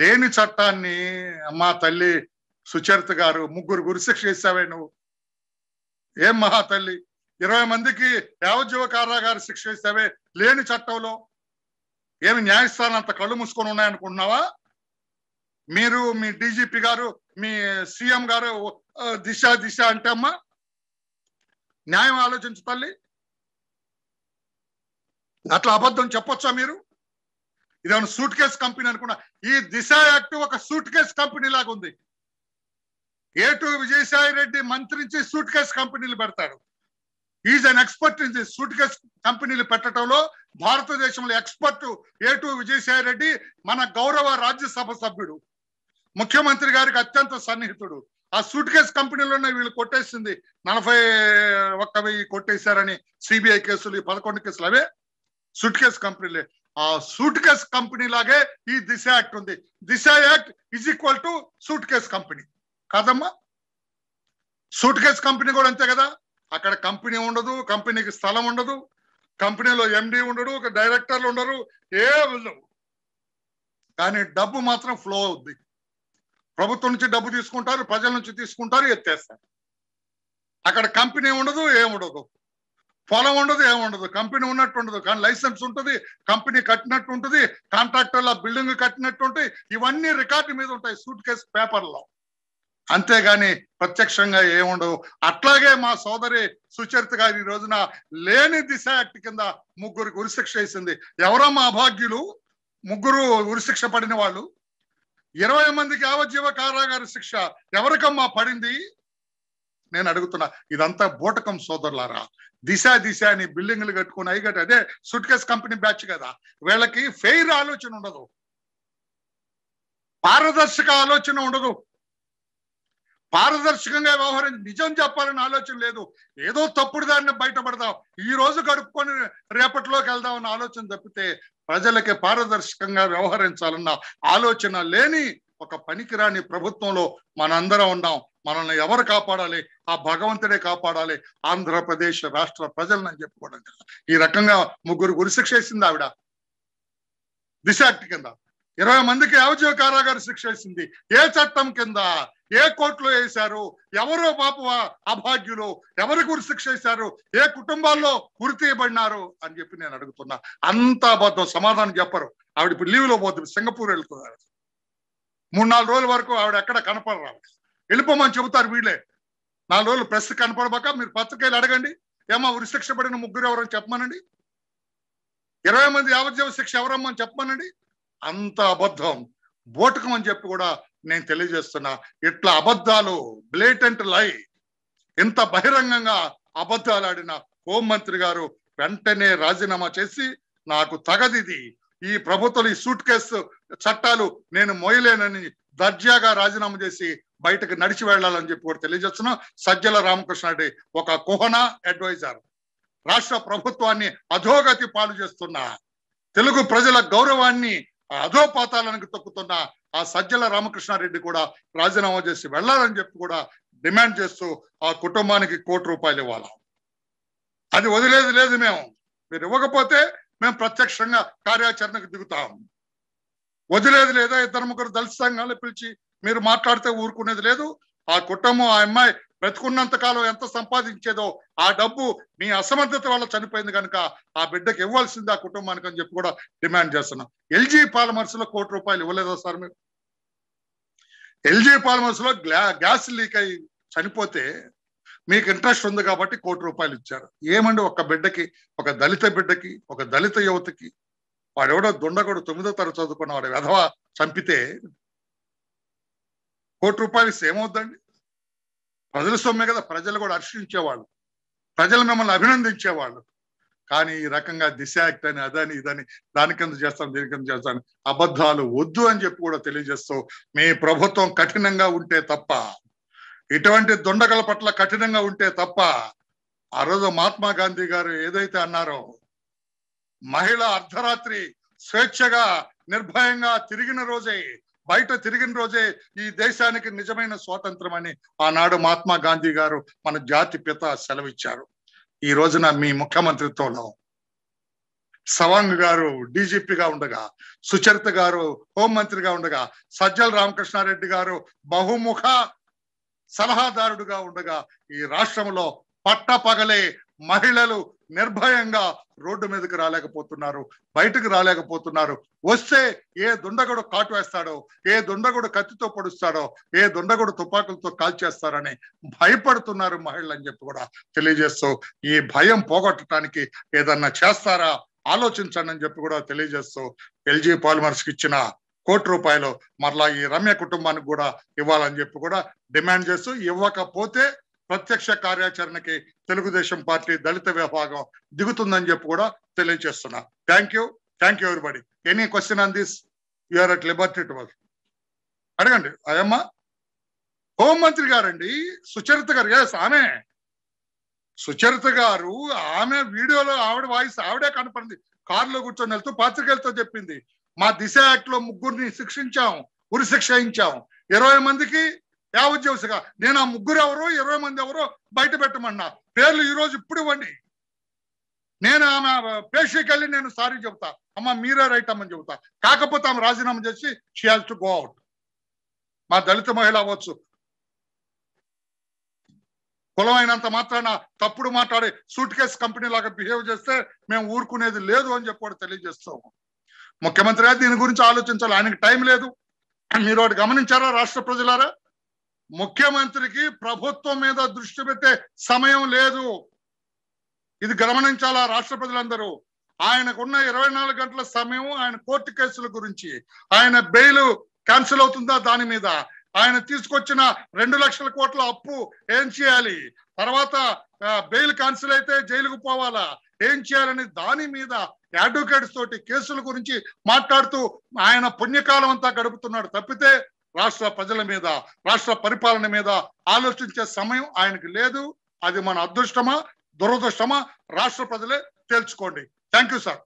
లేని చట్టాన్ని అమ్మా తల్లి సుచరిత గారు ముగ్గురు గురిశిక్ష ఇస్తావే నువ్వు ఏం మహా తల్లి ఇరవై మందికి యావజ్జీవ కారాగారు శిక్ష ఇస్తావే లేని చట్టంలో ఏమి న్యాయస్థానం అంత కళ్ళు మూసుకొని ఉన్నాయనుకుంటున్నావా మీరు మీ డీజీపీ గారు మీ సీఎం గారు దిశ దిశ అంటే అమ్మా న్యాయం ఆలోచించు తల్లి అట్లా అబద్ధం చెప్పొచ్చా మీరు ఇదేమన్నా సూట్ కేస్ కంపెనీ అనుకున్నా ఈ దిశ యాక్ట్ ఒక సూట్ కేస్ కంపెనీ లాగా ఉంది టు విజయసాయి రెడ్డి మంత్రించి సూట్ కేస్ కంపెనీలు పెడతాడు is an expert in this suitcase కంపెనీలు పెట్టడంలో భారతదేశంలో ఎక్స్పర్ట్ టు విజయసాయి రెడ్డి మన గౌరవ రాజ్యసభ సభ్యుడు ముఖ్యమంత్రి గారికి అత్యంత సన్నిహితుడు ఆ సూట్ కేస్ కంపెనీలోనే వీళ్ళు కొట్టేసింది నలభై ఒక్క వెయ్యి కొట్టేశారని సిబిఐ కేసులు ఈ పదకొండు కేసులు అవే సూట్ కేస్ కంపెనీలే ఆ సూట్ కేస్ కంపెనీ లాగే ఈ దిశ యాక్ట్ ఉంది Disha act is equal to suitcase company కాదమ్మా సూట్ కేస్ కంపెనీ కూడా అంతే కదా అక్కడ కంపెనీ ఉండదు కంపెనీకి స్థలం ఉండదు కంపెనీలో ఎండి ఉండడు డైరెక్టర్లు ఉండరు ఏ ఉండవు కానీ డబ్బు మాత్రం ఫ్లో అవుద్ది ప్రభుత్వం నుంచి డబ్బు తీసుకుంటారు ప్రజల నుంచి తీసుకుంటారు ఎత్తేస్తారు అక్కడ కంపెనీ ఉండదు ఏముండదు పొలం ఉండదు ఏముండదు కంపెనీ ఉన్నట్టు ఉండదు కానీ లైసెన్స్ ఉంటుంది కంపెనీ కట్టినట్టు ఉంటుంది కాంట్రాక్టర్ల బిల్డింగ్ కట్టినట్టు ఉంటాయి ఇవన్నీ రికార్డు మీద ఉంటాయి సూట్ కేసు పేపర్లో అంతేగాని ప్రత్యక్షంగా ఏముండదు అట్లాగే మా సోదరి సుచరిత గారు ఈ రోజున లేని దిశ యాక్ట్ కింద ముగ్గురికి ఉరిశిక్ష వేసింది ఎవరో మా అభాగ్యులు ముగ్గురు ఉరిశిక్ష పడిన వాళ్ళు ఇరవై మందికి యావజ్జీవ కారాగారి శిక్ష ఎవరికమ్మా పడింది నేను అడుగుతున్నా ఇదంతా బూటకం సోదరులారా దిశ దిశ అని బిల్డింగ్లు కట్టుకుని అయి కట్టి అదే సుట్కేస్ కంపెనీ బ్యాచ్ కదా వీళ్ళకి ఫెయిర్ ఆలోచన ఉండదు పారదర్శక ఆలోచన ఉండదు పారదర్శకంగా వ్యవహరించి నిజం చెప్పాలని ఆలోచన లేదు ఏదో తప్పుడు దాన్ని బయటపడదాం ఈ రోజు గడుపుకొని రేపటిలోకి వెళ్దాం అన్న ఆలోచన తప్పితే ప్రజలకి పారదర్శకంగా వ్యవహరించాలన్న ఆలోచన లేని ఒక పనికిరాని ప్రభుత్వంలో మనందరం ఉన్నాం మనల్ని ఎవరు కాపాడాలి ఆ భగవంతుడే కాపాడాలి ఆంధ్రప్రదేశ్ రాష్ట్ర ప్రజలను అని చెప్పుకోవడం కదా ఈ రకంగా ముగ్గురు గురిశిక్ష వేసింది ఆవిడ దిశ యాక్ట్ కింద ఇరవై మందికి యావజీవ కారాగారు శిక్ష వేసింది ఏ చట్టం కింద ఏ కోర్టులో వేశారు ఎవరో పాప అభాగ్యులు ఎవరు గురి శిక్ష వేశారు ఏ కుటుంబాల్లో గురి తీయబడినారు అని చెప్పి నేను అడుగుతున్నా అంత అబద్ధం సమాధానం చెప్పరు ఆవిడ ఇప్పుడు లీవ్లో పోతుంది సింగపూర్ వెళ్తున్నారు మూడు నాలుగు రోజుల వరకు ఆవిడ ఎక్కడ కనపడరావిడ వెళ్ళిపోమని చెబుతారు వీళ్ళే నాలుగు రోజులు ప్రెస్ కనపడబాక మీరు పత్రికలు అడగండి ఏమో శిక్ష పడిన ముగ్గురు ఎవరని చెప్పమనండి ఇరవై మంది యావజ్జీవ శిక్ష ఎవరమ్మని చెప్పమనండి అంత అబద్ధం బోటకం అని చెప్పి కూడా నేను తెలియజేస్తున్నా ఇట్లా అబద్ధాలు బ్లేటెంట్ లై ఇంత బహిరంగంగా అబద్ధాలు ఆడిన హోంమంత్రి గారు వెంటనే రాజీనామా చేసి నాకు తగదిది ఈ ప్రభుత్వం ఈ సూట్ కేసు చట్టాలు నేను మోయలేనని దర్జాగా రాజీనామా చేసి బయటకు నడిచి వెళ్ళాలని చెప్పి కూడా తెలియజేస్తున్నాం సజ్జల రామకృష్ణారెడ్డి ఒక కుహన అడ్వైజర్ రాష్ట్ర ప్రభుత్వాన్ని అధోగతి పాలు చేస్తున్న తెలుగు ప్రజల గౌరవాన్ని అధోపాతాలను తొక్కుతున్న ఆ సజ్జల రామకృష్ణారెడ్డి కూడా రాజీనామా చేసి వెళ్ళాలని చెప్పి కూడా డిమాండ్ చేస్తూ ఆ కుటుంబానికి కోటి రూపాయలు ఇవ్వాలి అది వదిలేదు లేదు మేము మీరు ఇవ్వకపోతే మేము ప్రత్యక్షంగా కార్యాచరణకు దిగుతాం వదిలేదు లేదా ఇద్దరు ముగ్గురు దళిత సంఘాలు పిలిచి మీరు మాట్లాడితే ఊరుకునేది లేదు ఆ కుటుంబం ఆ అమ్మాయి బ్రతుకున్నంత కాలం ఎంత సంపాదించేదో ఆ డబ్బు మీ అసమర్థత వల్ల చనిపోయింది కనుక ఆ బిడ్డకి ఇవ్వాల్సింది ఆ కుటుంబానికి అని చెప్పి కూడా డిమాండ్ చేస్తున్నాం ఎల్జీ పాలమర్స్ లో కోటి రూపాయలు ఇవ్వలేదా సార్ మీరు ఎల్జీ పాలమర్స్ లో గ్యాస్ లీక్ అయి చనిపోతే మీకు ఇంట్రెస్ట్ ఉంది కాబట్టి కోటి రూపాయలు ఇచ్చారు ఏమండి ఒక బిడ్డకి ఒక దళిత బిడ్డకి ఒక దళిత యువతకి వాడెవడో దుండగడు తొమ్మిదో తరగతి చదువుకున్న వాడు వెధవ చంపితే కోటి రూపాయలు ఏమవుద్దండి ప్రజల సొమ్మే కదా ప్రజలు కూడా హర్షించేవాళ్ళు ప్రజలు మిమ్మల్ని అభినందించేవాళ్ళు కానీ ఈ రకంగా దిశ యాక్ట్ అని అదని ఇదని దాని కింద చేస్తాం దీని కింద చేస్తాను అబద్ధాలు వద్దు అని చెప్పి కూడా తెలియజేస్తూ మీ ప్రభుత్వం కఠినంగా ఉంటే తప్ప ఇటువంటి దొండగల పట్ల కఠినంగా ఉంటే తప్ప ఆ రోజు మహాత్మా గాంధీ గారు ఏదైతే అన్నారో మహిళ అర్ధరాత్రి స్వేచ్ఛగా నిర్భయంగా తిరిగిన రోజే బయట తిరిగిన రోజే ఈ దేశానికి నిజమైన స్వాతంత్రం అని ఆనాడు మహాత్మా గాంధీ గారు మన జాతి పిత సెలవిచ్చారు ఈ రోజున మీ ముఖ్యమంత్రితోనూ సవాంగ్ గారు డీజీపీగా ఉండగా సుచరిత గారు హోంమంత్రిగా ఉండగా సజ్జల రామకృష్ణారెడ్డి గారు బహుముఖ సలహాదారుడుగా ఉండగా ఈ రాష్ట్రంలో పట్ట పగలే మహిళలు నిర్భయంగా రోడ్డు మీదకి రాలేకపోతున్నారు బయటకు రాలేకపోతున్నారు వస్తే ఏ దుండగుడు కాటు వేస్తాడో ఏ దుండగుడు కత్తితో పొడుస్తాడో ఏ దుండగుడు తుపాకులతో కాల్చేస్తారని భయపడుతున్నారు మహిళలు అని చెప్పి కూడా తెలియజేస్తూ ఈ భయం పోగొట్టడానికి ఏదన్నా చేస్తారా ఆలోచించండి అని చెప్పి కూడా తెలియజేస్తూ ఎల్జీ పాలిమర్స్ కి ఇచ్చిన కోటి రూపాయలు మరలా ఈ రమ్య కుటుంబానికి కూడా ఇవ్వాలని చెప్పి కూడా డిమాండ్ చేస్తూ ఇవ్వకపోతే ప్రత్యక్ష కార్యాచరణకి తెలుగుదేశం పార్టీ దళిత విభాగం దిగుతుందని చెప్పి కూడా తెలియజేస్తున్నా thank you thank you everybody any question on this you are at liberty to అడగండి అయ్యమ్మ హోంమంత్రి గారండి సుచరిత గారు ఎస్ ఆమె సుచరిత గారు ఆమె వీడియోలో ఆవిడ వాయిస్ ఆవిడే కనపడింది కారులో కూర్చొని వెళ్తూ పాత్రికేయులతో చెప్పింది మా దిశ యాక్ట్ లో ముగ్గురిని శిక్షించాం ఉరి శిక్ష ఇచ్చాం ఇరవై మందికి యావజ్జీవసిగా నేను ఆ ముగ్గురు ఎవరో ఇరవై మంది ఎవరో బయట పెట్టమన్నా పేర్లు ఈరోజు ఇప్పుడు ఇవ్వండి నేను ఆమె పేషీకి వెళ్ళి నేను సారీ చెబుతా అమ్మ మీరే రైట్ అమ్మని చెబుతా కాకపోతే ఆమె రాజీనామా చేసి she has to go out మా దళిత మహిళ అవ్వచ్చు కులమైనంత అయినంత మాత్రాన తప్పుడు మాట్లాడి సూట్ కేసు కంపెనీ లాగా బిహేవ్ చేస్తే మేము ఊరుకునేది లేదు అని చెప్పి కూడా తెలియజేస్తాము ముఖ్యమంత్రి గారు దీని గురించి ఆలోచించాలి ఆయనకి టైం లేదు మీరు గమనించారా రాష్ట్ర ప్రజలారా ముఖ్యమంత్రికి ప్రభుత్వం మీద దృష్టి పెట్టే సమయం లేదు ఇది గమనించాలా రాష్ట్ర ప్రజలందరూ ఆయనకున్న ఇరవై నాలుగు గంటల సమయం ఆయన కోర్టు కేసుల గురించి ఆయన బెయిల్ క్యాన్సిల్ అవుతుందా దాని మీద ఆయన తీసుకొచ్చిన రెండు లక్షల కోట్ల అప్పు ఏం చేయాలి తర్వాత బెయిల్ క్యాన్సిల్ అయితే జైలుకు పోవాలా ఏం చేయాలని దాని మీద అడ్వకేట్స్ తోటి కేసుల గురించి మాట్లాడుతూ ఆయన పుణ్యకాలం అంతా గడుపుతున్నాడు తప్పితే రాష్ట్ర ప్రజల మీద రాష్ట్ర పరిపాలన మీద ఆలోచించే సమయం ఆయనకు లేదు అది మన అదృష్టమా దురదృష్టమా రాష్ట్ర ప్రజలే తేల్చుకోండి థ్యాంక్ యూ సార్